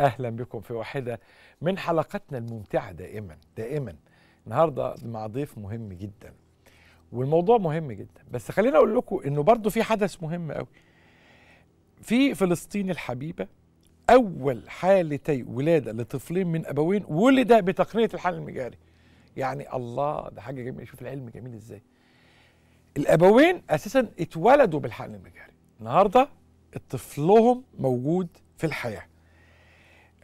اهلا بكم في واحده من حلقاتنا الممتعه دائما دائما النهارده مع ضيف مهم جدا والموضوع مهم جدا بس خليني اقول لكم انه برضو في حدث مهم قوي في فلسطين الحبيبه اول حالتي ولاده لطفلين من ابوين ولد بتقنيه الحل المجاري يعني الله ده حاجه جميله شوف العلم جميل ازاي الابوين اساسا اتولدوا بالحقن المجاري النهارده طفلهم موجود في الحياه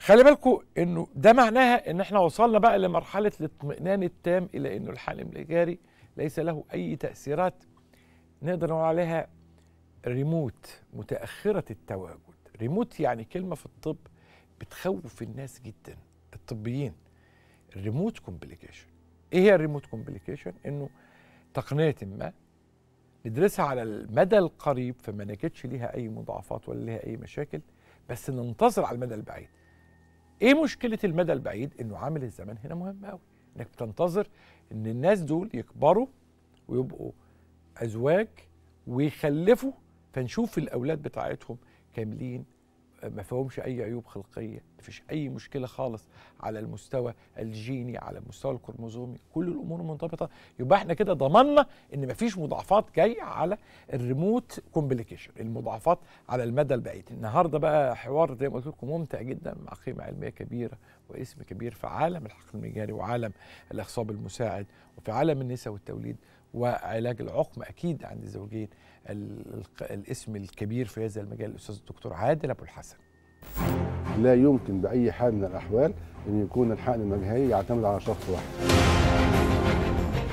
خلي بالكم انه ده معناها ان احنا وصلنا بقى لمرحله الاطمئنان التام الى انه الحالم الجاري ليس له اي تاثيرات نقدر نقول عليها ريموت متاخره التواجد ريموت يعني كلمه في الطب بتخوف الناس جدا الطبيين الريموت كومبليكيشن ايه هي الريموت كومبليكيشن انه تقنيه ما ندرسها على المدى القريب فما نجدش ليها اي مضاعفات ولا ليها اي مشاكل بس ننتظر على المدى البعيد ايه مشكله المدى البعيد انه عامل الزمن هنا مهم قوي انك بتنتظر ان الناس دول يكبروا ويبقوا ازواج ويخلفوا فنشوف الاولاد بتاعتهم كاملين ما فيهمش اي عيوب خلقيه ما فيش اي مشكله خالص على المستوى الجيني على المستوى الكروموزومي كل الامور منضبطه يبقى احنا كده ضمننا ان ما فيش مضاعفات جايه على الريموت كومبليكيشن المضاعفات على المدى البعيد النهارده بقى حوار زي ما قلت لكم ممتع جدا مع قيمه علميه كبيره واسم كبير في عالم الحقن المجاري وعالم الاخصاب المساعد وفي عالم النساء والتوليد وعلاج العقم اكيد عند الزوجين الاسم الكبير في هذا المجال الاستاذ الدكتور عادل ابو الحسن لا يمكن باي حال من الاحوال ان يكون الحقن المجهري يعتمد على شخص واحد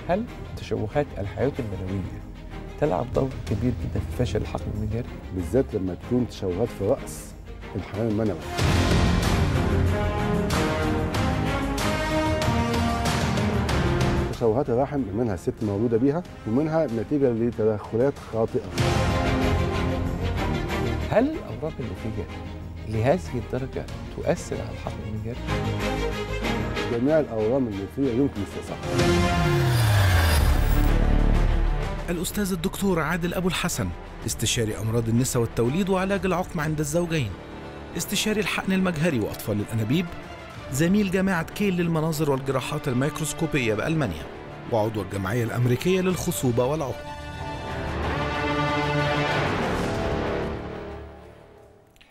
هل تشوهات الحيويه المنويه تلعب دور كبير جدا في فشل الحقن المجهري بالذات لما تكون تشوهات في راس الحيوان المنوي تشوهات الرحم منها الست مولودة بيها ومنها نتيجة لتدخلات خاطئة هل أوراق النتيجة لهذه الدرجة تؤثر على الحقن المجاري؟ جميع الأورام النتيجة يمكن استصحابها الأستاذ الدكتور عادل أبو الحسن استشاري أمراض النساء والتوليد وعلاج العقم عند الزوجين استشاري الحقن المجهري وأطفال الأنابيب زميل جامعة كيل للمناظر والجراحات الميكروسكوبية بألمانيا وعضو الجمعية الأمريكية للخصوبة والعقد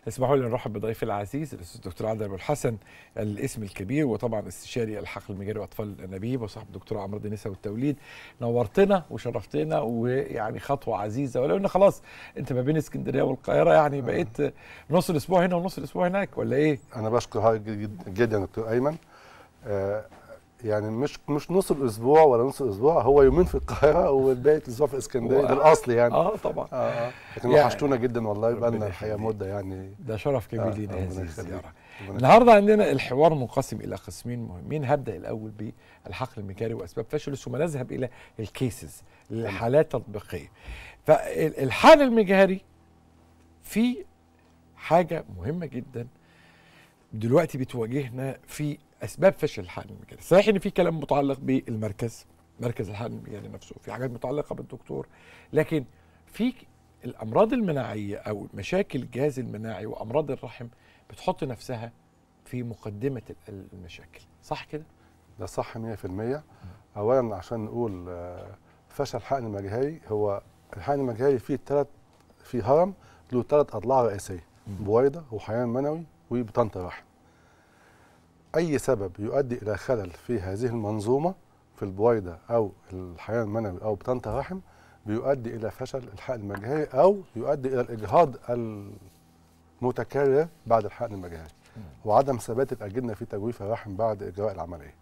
اسمحوا لي نرحب بضيفي العزيز الاستاذ الدكتور عادل ابو الحسن الاسم الكبير وطبعا استشاري الحقل المجاري واطفال الانابيب وصاحب دكتور عمر النساء والتوليد نورتنا وشرفتنا ويعني خطوه عزيزه ولو ان خلاص انت ما بين اسكندريه والقاهره يعني بقيت آه. نص الاسبوع هنا ونص الاسبوع هناك ولا ايه؟ انا بشكر حضرتك جدا دكتور ايمن آه، يعني مش مش نص الاسبوع ولا نص الاسبوع هو يومين في القاهره وباقي الاسبوع في اسكندريه ده الاصل يعني اه طبعا آه،, آه لكن يعني وحشتونا جدا والله بقى لنا الحقيقه مده يعني ده شرف كبير آه، لينا هذه الزياره النهارده عندنا الحوار منقسم الى قسمين مهمين هبدا الاول بالحقل المكاري واسباب فشله ثم نذهب الى الكيسز الحالات التطبيقيه فالحقل المجهري في حاجه مهمه جدا دلوقتي بتواجهنا في اسباب فشل الحقن المجاري صحيح ان في كلام متعلق بالمركز مركز الحقن المجاري يعني نفسه في حاجات متعلقه بالدكتور لكن في الامراض المناعيه او مشاكل الجهاز المناعي وامراض الرحم بتحط نفسها في مقدمه المشاكل صح كده ده صح 100% اولا عشان نقول آه، فشل الحقن المجهري هو الحقن المجهري فيه ثلاث في هرم له ثلاث اضلاع رئيسيه بويضه وحيوان منوي وبطنط رحم أي سبب يؤدي إلى خلل في هذه المنظومة في البويضة أو الحيوان المنوي أو بطانة الرحم بيؤدي إلى فشل الحقن المجهري أو يؤدي إلى الإجهاض المتكرر بعد الحقن المجهري وعدم ثبات الأجنة في تجويف الرحم بعد إجراء العملية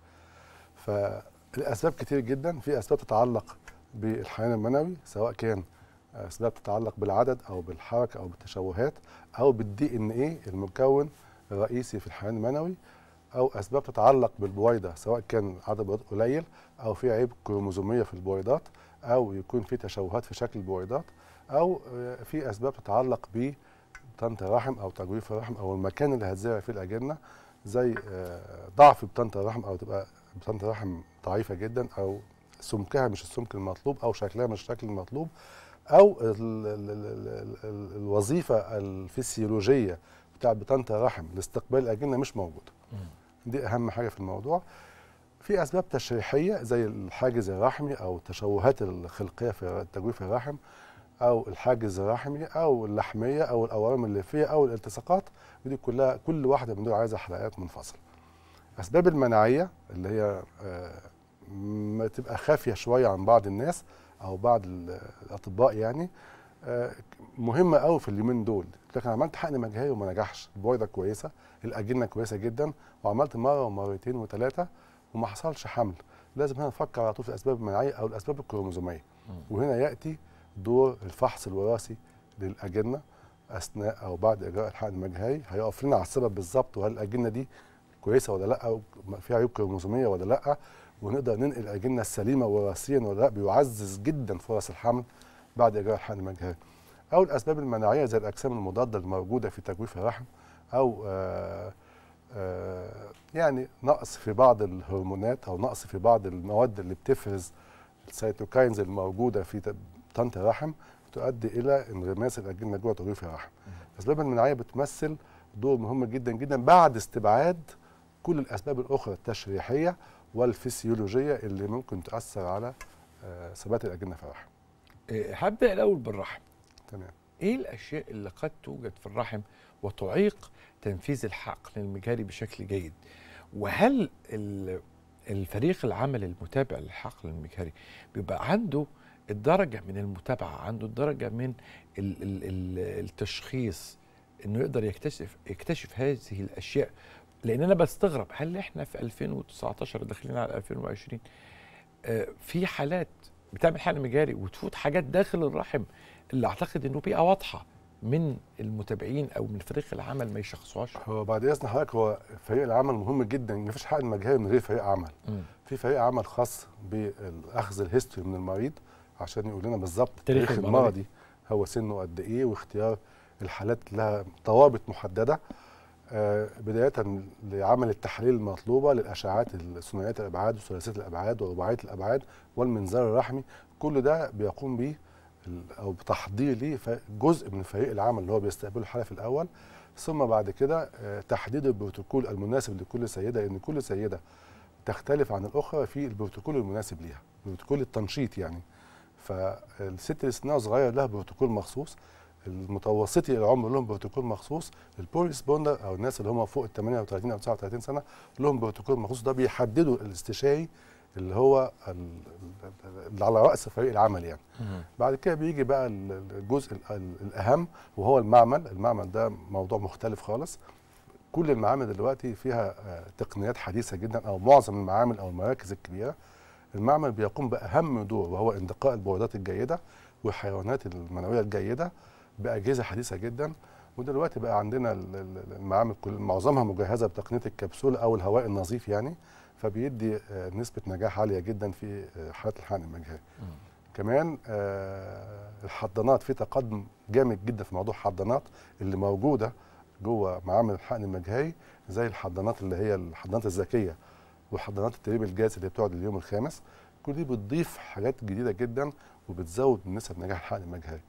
فالأسباب كتير جدا في أسباب تتعلق بالحيوان المنوي سواء كان أسباب تتعلق بالعدد أو بالحركة أو بالتشوهات أو بالدي إن إيه المكون الرئيسي في الحيوان المنوي او اسباب تتعلق بالبويضه سواء كان عدد البويضات قليل او في عيب كروموزوميه في البويضات او يكون في تشوهات في شكل البويضات او آه، في اسباب تتعلق ب طنطا رحم او تجويف الرحم او المكان اللي هتزرع فيه الاجنه زي آه، ضعف بطنطا الرحم او تبقى بطنطا الرحم ضعيفه جدا او سمكها مش السمك المطلوب او شكلها مش الشكل المطلوب او الوظيفه الفسيولوجيه بتاع بطنطا الرحم لاستقبال الاجنه مش موجوده دي اهم حاجه في الموضوع في اسباب تشريحيه زي الحاجز الرحمي او التشوهات الخلقيه في التجويف في الرحم او الحاجز الرحمي او اللحميه او الاورام الليفيه او الالتصاقات ودي كلها كل واحده من دول عايزه حلقات منفصله اسباب المناعيه اللي هي آه، ما تبقى خافيه شويه عن بعض الناس او بعض الاطباء يعني مهمه قوي في اليومين دول لكن عملت حقن مجهري وما نجحش البويضه كويسه الاجنه كويسه جدا وعملت مره ومرتين وثلاثه وما حصلش حمل لازم هنا نفكر على طول في الاسباب المناعيه او الاسباب الكروموزوميه وهنا ياتي دور الفحص الوراثي للاجنه اثناء او بعد اجراء الحقن المجهري هيقف لنا على السبب بالظبط وهل الاجنه دي كويسه ولا لا او فيها عيوب كروموزوميه ولا لا ونقدر ننقل الاجنه السليمه وراثيا ولا لا بيعزز جدا فرص الحمل بعد إجراء حقن المجهري أو الأسباب المناعية زي الأجسام المضادة الموجودة في تجويف الرحم أو آه، آه، يعني نقص في بعض الهرمونات أو نقص في بعض المواد اللي بتفرز السيتوكاينز الموجودة في طنط الرحم تؤدي إلى انغماس الأجنة جوه تجويف الرحم. الأسباب المناعية بتمثل دور مهم جدا جدا بعد استبعاد كل الأسباب الأخرى التشريحية والفسيولوجية اللي ممكن تأثر على آه، ثبات الأجنة في الرحم. إيه، هبدا الاول بالرحم تمام ايه الاشياء اللي قد توجد في الرحم وتعيق تنفيذ الحقن المجهري بشكل جيد وهل الفريق العمل المتابع للحقن المجهري بيبقى عنده الدرجة من المتابعة عنده الدرجة من الـ الـ الـ التشخيص انه يقدر يكتشف يكتشف هذه الاشياء لان انا بستغرب هل احنا في 2019 داخلين على 2020 آه، في حالات بتعمل حقن مجاري وتفوت حاجات داخل الرحم اللي اعتقد انه بيئه واضحه من المتابعين او من فريق العمل ما يشخصوهاش هو بعد اذن حضرتك هو فريق العمل مهم جدا ما فيش حقن مجاري من غير فريق عمل م. في فريق عمل خاص باخذ الهيستوري من المريض عشان يقول لنا بالظبط تاريخ المرضي هو سنه قد ايه واختيار الحالات لها ضوابط محدده آه، بدايه لعمل التحاليل المطلوبه للاشعاعات الثنائيات الابعاد وثلاثيه الابعاد ورباعيه الابعاد والمنظار الرحمي كل ده بيقوم به او بتحضير ليه جزء من فريق العمل اللي هو بيستقبله في الاول ثم بعد كده آه، تحديد البروتوكول المناسب لكل سيده لان كل سيده تختلف عن الاخرى في البروتوكول المناسب ليها بروتوكول التنشيط يعني فالست اللي سنها صغيره لها بروتوكول مخصوص المتوسطي العمر لهم بروتوكول مخصوص البور ريسبوندر او الناس اللي هم فوق ال 38 او 39 سنه لهم بروتوكول مخصوص ده بيحددوا الاستشاري اللي هو اللي على راس فريق العمل يعني بعد كده بيجي بقى الجزء الاهم وهو المعمل المعمل ده موضوع مختلف خالص كل المعامل دلوقتي فيها آه، تقنيات حديثه جدا او معظم المعامل او المراكز الكبيره المعمل بيقوم باهم دور وهو اندقاء البويضات الجيده والحيوانات المنويه الجيده باجهزه حديثه جدا ودلوقتي بقى عندنا المعامل كل معظمها مجهزه بتقنيه الكبسول او الهواء النظيف يعني فبيدي آه، نسبه نجاح عاليه جدا في آه، حالات الحقن المجهري. كمان آه، الحضانات في تقدم جامد جدا في موضوع الحضانات اللي موجوده جوه معامل الحقن المجهري زي الحضانات اللي هي الحضانات الذكيه وحضانات التدريب الجاهز اللي بتقعد اليوم الخامس كل دي بتضيف حاجات جديده جدا وبتزود نسب نجاح الحقن المجهري.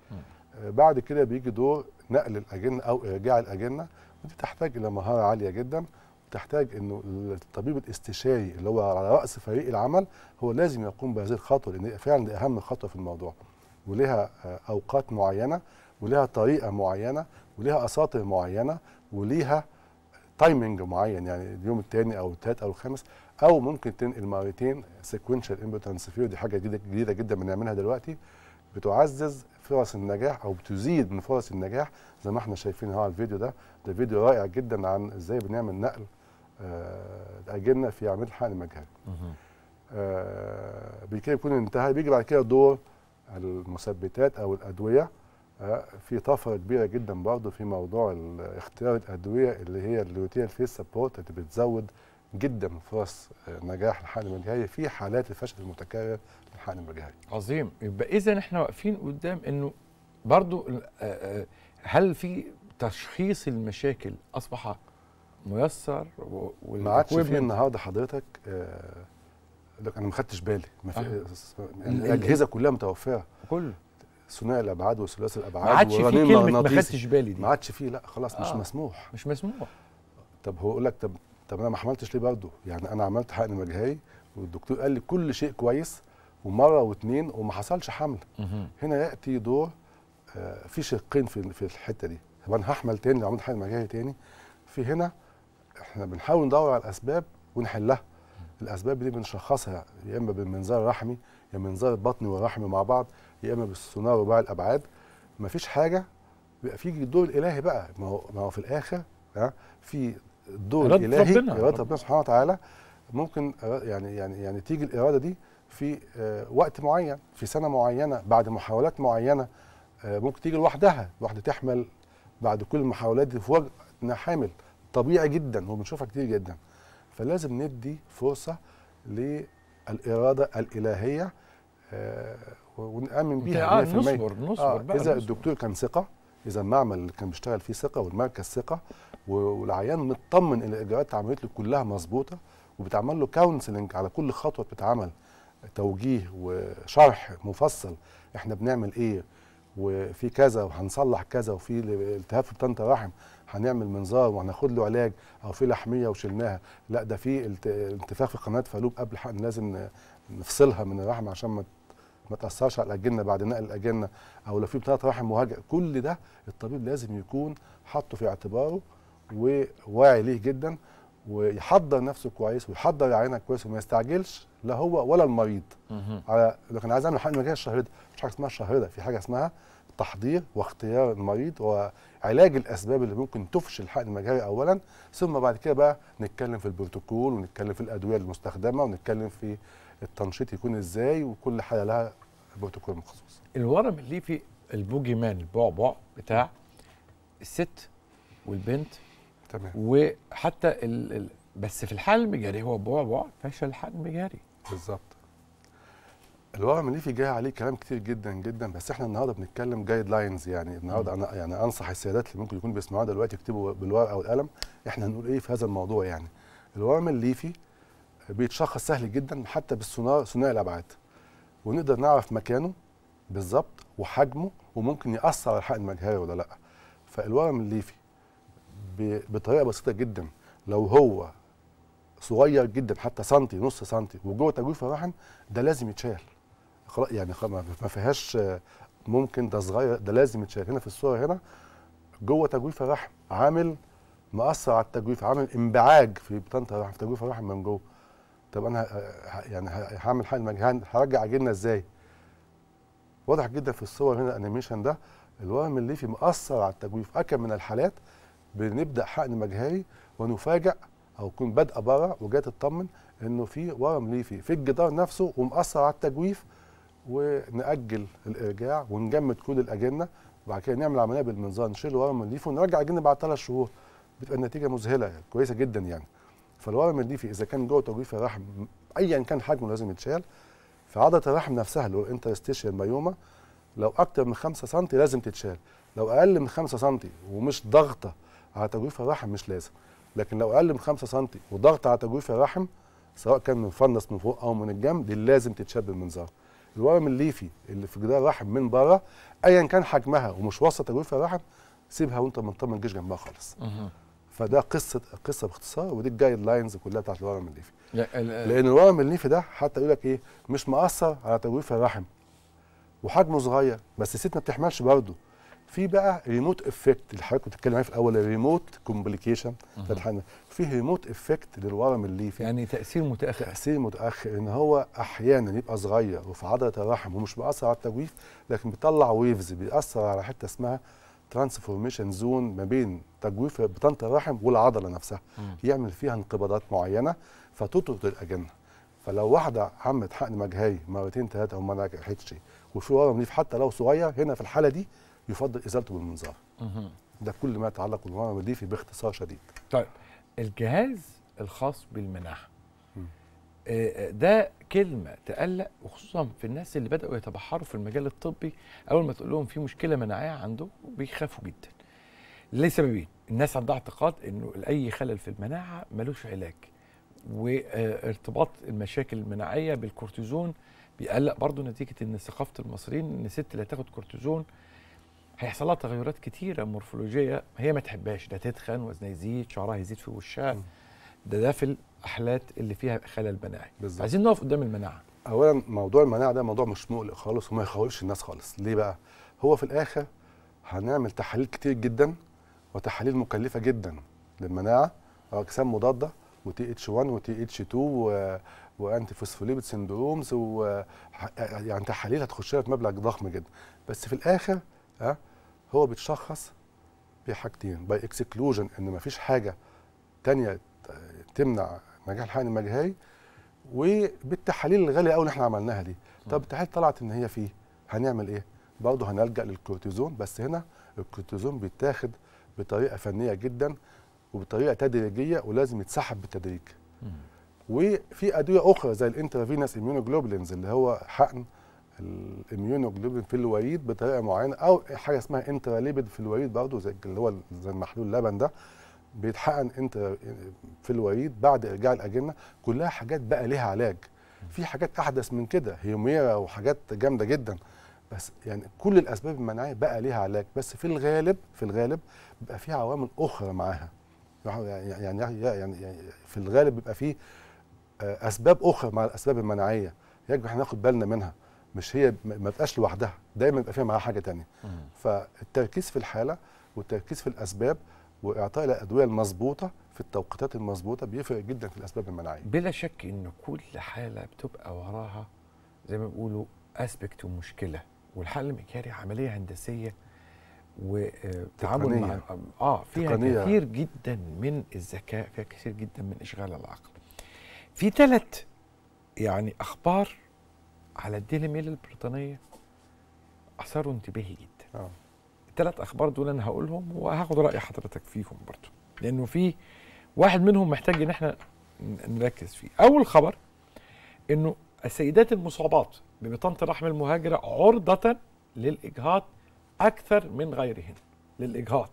بعد كده بيجي دور نقل الاجنه او ارجاع الاجنه ودي تحتاج الى مهاره عاليه جدا تحتاج انه الطبيب الاستشاري اللي هو على راس فريق العمل هو لازم يقوم بهذه الخطوه لان فعلا دي اهم خطوه في الموضوع ولها اوقات معينه ولها طريقه معينه ولها اساطير معينه وليها تايمنج معين يعني اليوم الثاني او الثالث او الخامس او ممكن تنقل مرتين سيكونشال امبوتنس فيو دي حاجه جديده, جديدة جدا بنعملها دلوقتي بتعزز فرص النجاح او بتزيد من فرص النجاح زي ما احنا شايفين اهو على الفيديو ده ده فيديو رائع جدا عن ازاي بنعمل نقل آه، اجلنا في عمليه حقن المجهري آه، بكده يكون انتهى بيجي بعد كده دور المثبتات او الادويه آه، في طفره كبيره جدا برضه في موضوع اختيار الادويه اللي هي اللوتيال فيس سبورت اللي بتزود جدا فرص آه، نجاح الحقن المجهري في حالات الفشل المتكرر للحقن المجهري. عظيم يبقى اذا احنا واقفين قدام انه برضو آه، آه، هل في تشخيص المشاكل اصبح ميسر ما عادش في النهارده حضرتك لك انا ما خدتش بالي ما في آه. الاجهزه كلها متوفره كله ثنائي الابعاد وثلاثي الابعاد ما عادش في كلمه ما خدتش بالي دي ما عادش في لا خلاص آه. مش مسموح مش مسموح طب هو يقول لك طب طب انا ما حملتش ليه برضه يعني انا عملت حقن مجهري والدكتور قال لي كل شيء كويس ومره واثنين وما حصلش حمل هنا ياتي دور آه، في شقين في في الحته دي طب انا هحمل تاني لو عملت حقن مجهري تاني في هنا احنا بنحاول ندور على الاسباب ونحلها الاسباب دي بنشخصها يا اما بالمنظار الرحمي يا منظار البطني والرحم مع بعض يا اما بالسونار وباع الابعاد مفيش حاجه بيبقى في الدور الالهي بقى ما هو ما هو في الاخر آه، في دور الهي اراده ربنا سبحانه وتعالى ممكن يعني يعني يعني تيجي الاراده دي في آه، وقت معين في سنه معينه بعد محاولات معينه آه، ممكن تيجي لوحدها الواحده تحمل بعد كل المحاولات دي في وقت حامل طبيعي جدا وبنشوفها كتير جدا فلازم ندي فرصه للاراده الالهيه آه، ونامن بيها 100% نصبر نصبر آه بقى اذا الدكتور كان ثقه اذا المعمل اللي كان بيشتغل فيه ثقه والمركز ثقه والعيان مطمن ان الاجراءات اللي عملت له كلها مظبوطه وبتعمل له كونسلنج على كل خطوه بتتعمل توجيه وشرح مفصل احنا بنعمل ايه وفي كذا وهنصلح كذا وفي التهاب في بطانه الرحم هنعمل منظار وهناخد له علاج او في لحميه وشلناها لا ده في انتفاخ في قناه فالوب قبل لازم نفصلها من الرحم عشان ما ما تاثرش على الاجنه بعد نقل الاجنه او لو في بطاقه رحم مهاجر كل ده الطبيب لازم يكون حاطه في اعتباره وواعي ليه جدا ويحضر نفسه كويس ويحضر عينك كويس وما يستعجلش لا هو ولا المريض على لو كان عايز اعمل حقن مجانيه الشهرده مش حاجه اسمها شهرده في حاجه اسمها تحضير واختيار المريض وعلاج الاسباب اللي ممكن تفشل الحقن المجهري اولا ثم بعد كده بقى نتكلم في البروتوكول ونتكلم في الادويه المستخدمه ونتكلم في التنشيط يكون ازاي وكل حاله لها بروتوكول مخصوص الورم اللي في البوجي مان البعبع بتاع الست والبنت تمام وحتى ال بس في الحال المجاري هو بعبع فشل حل مجاري بالظبط الورم الليفي جاي عليه كلام كتير جدا جدا بس احنا النهارده بنتكلم جايد لاينز يعني النهارده انا يعني انصح السيدات اللي ممكن يكونوا بيسمعوها دلوقتي يكتبوا بالورقه والقلم احنا هنقول ايه في هذا الموضوع يعني الورم الليفي بيتشخص سهل جدا حتى بالثنائي الابعاد ونقدر نعرف مكانه بالظبط وحجمه وممكن ياثر على الحقن المجهري ولا لا فالورم الليفي بطريقه بسيطه جدا لو هو صغير جدا حتى سنتي نص سنتي وجوه تجويف الرحم ده لازم يتشال يعني ما فيهاش ممكن ده صغير ده لازم يتشال هنا في الصوره هنا جوه تجويف الرحم عامل مأثر على التجويف عامل انبعاج في بطانه الرحم في تجويف الرحم من جوه طب انا آه، يعني هعمل حق مجهان يعني هرجع جيلنا ازاي؟ واضح جدا في الصور هنا الانيميشن ده الورم الليفي مأثر على التجويف اكم من الحالات بنبدا حقن مجهري ونفاجئ او يكون بادئه بره وجايه تطمن انه في ورم ليفي في الجدار نفسه ومأثر على التجويف ونأجل الارجاع ونجمد كل الاجنه وبعد كده نعمل عمليه بالمنظار نشيل ورم الليفي ونرجع الجن بعد ثلاث شهور بتبقى النتيجه مذهله يعني كويسه جدا يعني فالورم الليفي اذا كان جوه تجويف الرحم ايا كان حجمه لازم يتشال فعضله الرحم نفسها اللي هو الانترستيشن مايوما لو اكتر من 5 سم لازم تتشال لو اقل من 5 سم ومش ضغطه على تجويف الرحم مش لازم لكن لو اقل من 5 سم وضغط على تجويف الرحم سواء كان من فنس من فوق او من الجنب دي لازم تتشال بالمنظار الورم الليفي اللي في جدار الرحم من بره ايا كان حجمها ومش وسط تجويف الرحم سيبها وانت مطمن جيش جنبها خالص فده قصه قصه باختصار ودي الجايد لاينز كلها بتاعت الورم الليفي لان الورم الليفي ده حتى يقول لك ايه مش مأثر على تجويف الرحم وحجمه صغير بس الست ما بتحملش برضه في بقى ريموت افكت اللي حضرتك كنت بتتكلم عليه في الاول الريموت كومبليكيشن في ريموت افكت للورم الليفي يعني تاثير متاخر تاثير متاخر ان هو احيانا يبقى صغير وفي عضله الرحم ومش بيأثر على التجويف لكن بيطلع ويفز بيأثر على حته اسمها ترانسفورميشن زون ما بين تجويف بطانه الرحم والعضله نفسها مم. يعمل فيها انقباضات معينه فتطرد الاجنه فلو واحده عمت حقن مجهري مرتين ثلاثه وما نجحتش وفي ورم نيف حتى لو صغير هنا في الحاله دي يفضل ازالته بالمنظار ده كل ما يتعلق بالورم الليفي باختصار شديد طيب الجهاز الخاص بالمناعه آه، آه، ده كلمة تقلق وخصوصا في الناس اللي بدأوا يتبحروا في المجال الطبي أول ما تقول لهم في مشكلة مناعية عنده بيخافوا جدا لسببين الناس عندها اعتقاد انه اي خلل في المناعه ملوش علاج وارتباط المشاكل المناعيه بالكورتيزون بيقلق برضه نتيجه ان ثقافه المصريين ان الست اللي هتاخد كورتيزون هيحصل لها تغيرات كتيره مورفولوجيه هي ما تحبهاش ده تتخن وزنها يزيد شعرها يزيد في وشها ده ده في الاحلات اللي فيها خلل مناعي بالزبط. عايزين نقف قدام المناعه اولا موضوع المناعه ده موضوع مش مقلق خالص وما يخوفش الناس خالص ليه بقى هو في الاخر هنعمل تحاليل كتير جدا وتحاليل مكلفه جدا للمناعه اجسام مضاده وتي اتش 1 وتي اتش 2 و... وانتي فوسفوليبيد سندرومز و يعني تحاليل هتخش لها في مبلغ ضخم جدا بس في الاخر ها آه، هو بيتشخص بحاجتين باي اكسكلوجن ان مفيش حاجه تانية تمنع نجاح الحقن المجهري وبالتحاليل الغاليه قوي اللي احنا عملناها دي طب التحاليل طلعت ان هي فيه هنعمل ايه برضه هنلجا للكورتيزون بس هنا الكورتيزون بيتاخد بطريقه فنيه جدا وبطريقه تدريجيه ولازم يتسحب بالتدريج وفي ادويه اخرى زي الانترافينس اميونوجلوبولينز اللي هو حقن الاميونوجلوبلين في الوريد بطريقه معينه او حاجه اسمها انتراليبيد في الوريد برضه زي اللي هو زي المحلول اللبن ده بيتحقن انت في الوريد بعد ارجاع الاجنه كلها حاجات بقى ليها علاج في حاجات احدث من كده هي وحاجات جامده جدا بس يعني كل الاسباب المناعيه بقى ليها علاج بس في الغالب في الغالب بيبقى في عوامل اخرى معاها يعني يعني يعني, يعني في الغالب بيبقى في آه، اسباب اخرى مع الاسباب المناعيه يجب احنا ناخد بالنا منها مش هي ما تبقاش لوحدها دايما بيبقى فيها معاها حاجه تانية فالتركيز في الحاله والتركيز في الاسباب واعطاء الادويه المظبوطه في التوقيتات المظبوطه بيفرق جدا في الاسباب المناعيه بلا شك ان كل حاله بتبقى وراها زي ما بيقولوا اسبكت ومشكله والحل المكيالي عمليه هندسيه وتعامل آه، مع اه فيها تقنية. كثير جدا من الذكاء فيها كثير جدا من اشغال العقل في ثلاث يعني اخبار على الديلي ميل البريطانيه اثاروا انتباهي جدا آه. الثلاث اخبار دول انا هقولهم وهاخد راي حضرتك فيهم برضو لانه في واحد منهم محتاج ان احنا نركز فيه اول خبر انه السيدات المصابات ببطانه الرحم المهاجره عرضه للاجهاض اكثر من غيرهن للاجهاض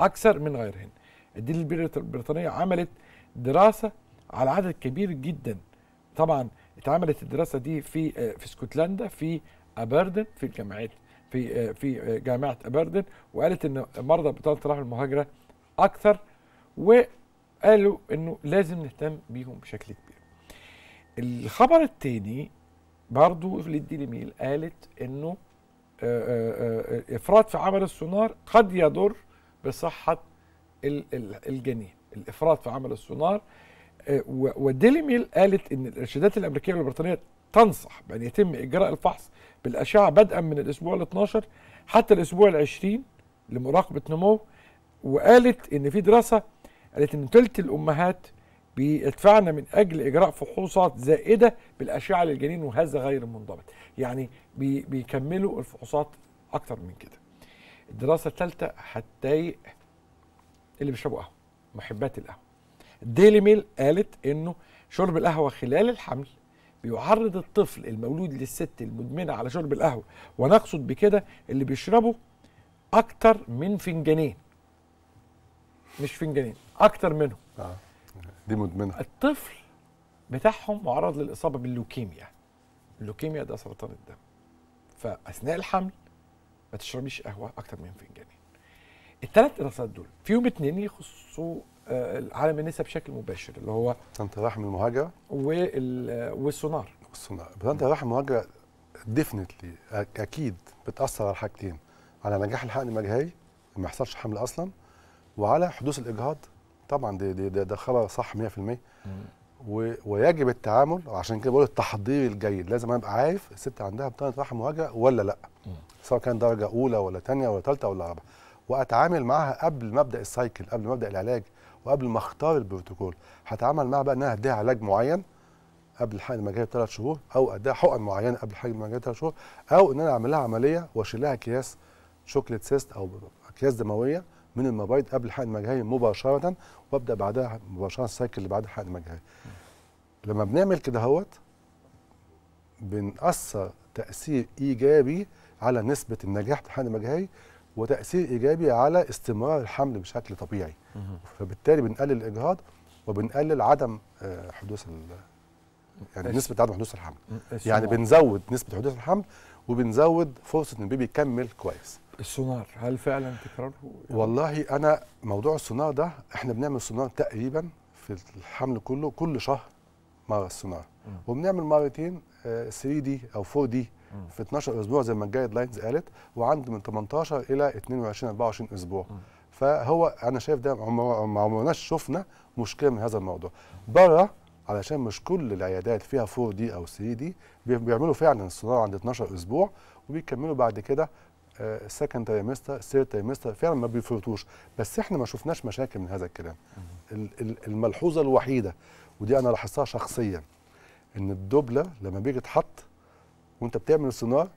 اكثر من غيرهن الديل البريطانيه عملت دراسه على عدد كبير جدا طبعا اتعملت الدراسه دي في آه، في اسكتلندا في ابردن في الجامعات في آه، في آه، جامعه ابردن وقالت ان مرضى بطاله الرحم المهاجره اكثر وقالوا انه لازم نهتم بيهم بشكل كبير. الخبر الثاني برضو الديلي ميل قالت انه آه، افراط في عمل السونار قد يضر بصحه الجنين الافراط في عمل السونار وديلي ميل قالت ان الارشادات الامريكيه والبريطانيه تنصح بأن يتم إجراء الفحص بالأشعة بدءا من الأسبوع ال 12 حتى الأسبوع ال 20 لمراقبة نمو وقالت إن في دراسة قالت إن ثلث الأمهات بيدفعنا من أجل إجراء فحوصات زائدة بالأشعة للجنين وهذا غير منضبط يعني بي بيكملوا الفحوصات أكتر من كده الدراسة الثالثة هتضايق اللي بيشربوا قهوة محبات القهوة الديلي ميل قالت إنه شرب القهوة خلال الحمل بيعرض الطفل المولود للست المدمنه على شرب القهوه ونقصد بكده اللي بيشربه اكتر من فنجانين مش فنجانين اكتر منهم آه. دي مدمنه الطفل بتاعهم معرض للاصابه باللوكيميا اللوكيميا ده سرطان الدم فاثناء الحمل ما تشربيش قهوه اكتر من فنجانين التلات دراسات دول فيهم اتنين يخصوا عالم النساء بشكل مباشر اللي هو طنط الرحم المهاجره والسونار والسونار طنط الرحم المهاجره ديفنتلي اكيد بتاثر على حاجتين على نجاح الحقن المجهري ما يحصلش حمل اصلا وعلى حدوث الاجهاض طبعا ده ده, ده خبر صح 100% ويجب التعامل عشان كده بقول التحضير الجيد لازم ابقى عارف الست عندها بطانه رحم مهاجره ولا لا سواء كان درجه اولى ولا ثانيه ولا ثالثه ولا رابعه واتعامل معاها قبل ما ابدا السايكل قبل ما ابدا العلاج وقبل ما اختار البروتوكول هتعامل معاه بقى ان انا هديها علاج معين قبل حقن المجاري بثلاث شهور او اديها حقن معينه قبل حقن المجاري بثلاث شهور او ان انا اعمل لها عمليه واشيل لها اكياس شوكليت سيست او اكياس دمويه من المبايض قبل حقن المجهري مباشره وابدا بعدها مباشره السايكل اللي بعد حقن المجهري. لما بنعمل كده هوت بنأثر تأثير إيجابي على نسبة النجاح في الحقن المجهري وتاثير ايجابي على استمرار الحمل بشكل طبيعي فبالتالي بنقلل الاجهاض وبنقلل عدم آه، حدوث يعني نسبه عدم حدوث الحمل يعني بنزود نسبه حدوث الحمل وبنزود فرصه ان البيبي يكمل كويس السونار هل فعلا تكرره يعني؟ والله انا موضوع السونار ده احنا بنعمل سونار تقريبا في الحمل كله كل شهر مره السونار وبنعمل مرتين 3 آه، دي او 4 دي في 12 اسبوع زي ما الجايد لاينز قالت وعند من 18 الى 22 24 اسبوع فهو انا شايف ده ما عمرناش شفنا مشكله من هذا الموضوع بره علشان مش كل العيادات فيها 4 دي او 3 دي بيعملوا فعلا الصناعه عند 12 اسبوع وبيكملوا بعد كده سكند تريمستر ثيرد تريمستر فعلا ما بيفرطوش بس احنا ما شفناش مشاكل من هذا الكلام الملحوظه الوحيده ودي انا لاحظتها شخصيا ان الدبله لما بيجي تحط وانت بتعمل السونار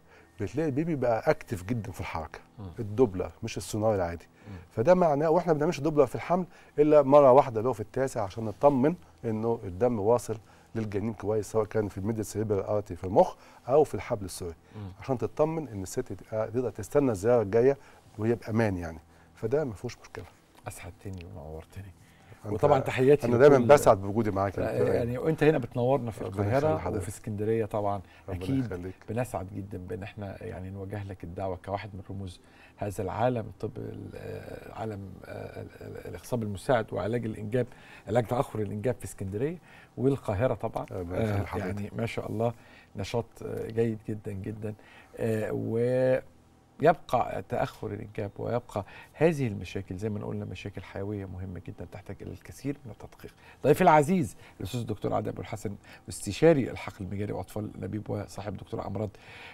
بتلاقي البيبي بقى اكتف جدا في الحركه الدبله مش السونار العادي فده معناه واحنا ما بنعملش دبله في الحمل الا مره واحده اللي هو في التاسع عشان نطمن انه الدم واصل للجنين كويس سواء كان في الميديا سيريبرال ارتي في المخ او في الحبل السوري عشان تطمن ان الست تقدر تستنى الزياره الجايه وهي بامان يعني فده ما فيهوش مشكله اسعدتني ونورتني وطبعا تحياتي انا دايما بسعد بوجودي معاك يعني. يعني وانت هنا بتنورنا في القاهره وفي اسكندريه طبعا اكيد بنسعد جدا بان احنا يعني نوجه لك الدعوه كواحد من رموز هذا العالم طب آه، عالم آه، الاخصاب المساعد وعلاج الانجاب علاج تاخر الانجاب في اسكندريه والقاهره طبعا آه، يعني ما شاء الله نشاط جيد جدا جدا و يبقى تاخر الانجاب ويبقى هذه المشاكل زي ما قلنا مشاكل حيويه مهمه جدا تحتاج الى الكثير من التدقيق. ضيفي العزيز الاستاذ الدكتور عادل ابو الحسن استشاري الحقل المجاري واطفال النبيب وصاحب دكتور امراض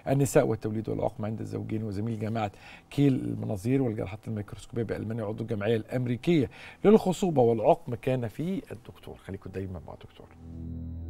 النساء والتوليد والعقم عند الزوجين وزميل جامعه كيل المناظير والجراحات الميكروسكوبيه بالمانيا وعضو الجمعيه الامريكيه للخصوبه والعقم كان في الدكتور خليكم دايما مع الدكتور.